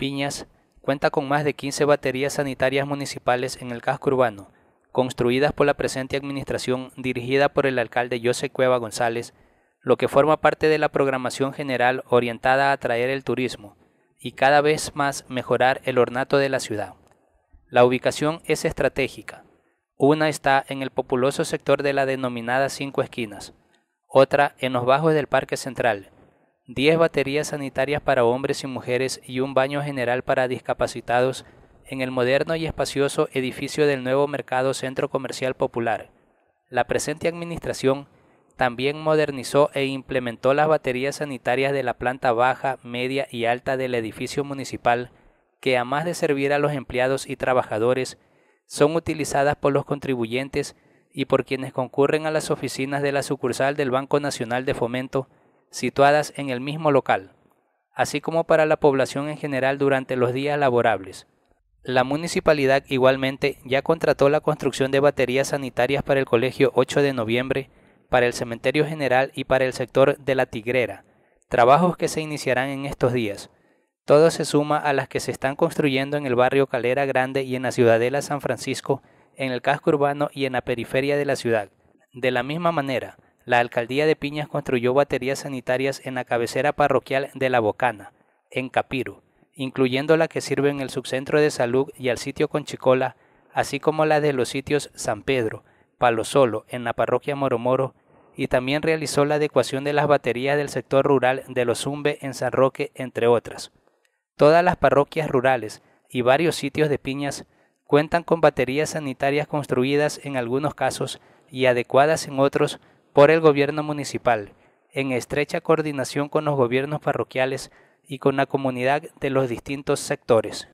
Piñas cuenta con más de 15 baterías sanitarias municipales en el casco urbano, construidas por la presente administración dirigida por el alcalde José Cueva González, lo que forma parte de la programación general orientada a atraer el turismo y cada vez más mejorar el ornato de la ciudad. La ubicación es estratégica. Una está en el populoso sector de la denominada Cinco Esquinas, otra en los bajos del Parque Central, Diez baterías sanitarias para hombres y mujeres y un baño general para discapacitados en el moderno y espacioso edificio del nuevo mercado Centro Comercial Popular. La presente administración también modernizó e implementó las baterías sanitarias de la planta baja, media y alta del edificio municipal, que además de servir a los empleados y trabajadores, son utilizadas por los contribuyentes y por quienes concurren a las oficinas de la sucursal del Banco Nacional de Fomento situadas en el mismo local, así como para la población en general durante los días laborables. La municipalidad igualmente ya contrató la construcción de baterías sanitarias para el colegio 8 de noviembre, para el cementerio general y para el sector de la Tigrera, trabajos que se iniciarán en estos días. Todo se suma a las que se están construyendo en el barrio Calera Grande y en la ciudadela San Francisco, en el casco urbano y en la periferia de la ciudad. De la misma manera, la alcaldía de Piñas construyó baterías sanitarias en la cabecera parroquial de La Bocana, en Capiro, incluyendo la que sirve en el subcentro de salud y al sitio Conchicola, así como la de los sitios San Pedro, Palo en la parroquia Moromoro, y también realizó la adecuación de las baterías del sector rural de los Zumbe en San Roque, entre otras. Todas las parroquias rurales y varios sitios de Piñas cuentan con baterías sanitarias construidas en algunos casos y adecuadas en otros por el gobierno municipal, en estrecha coordinación con los gobiernos parroquiales y con la comunidad de los distintos sectores.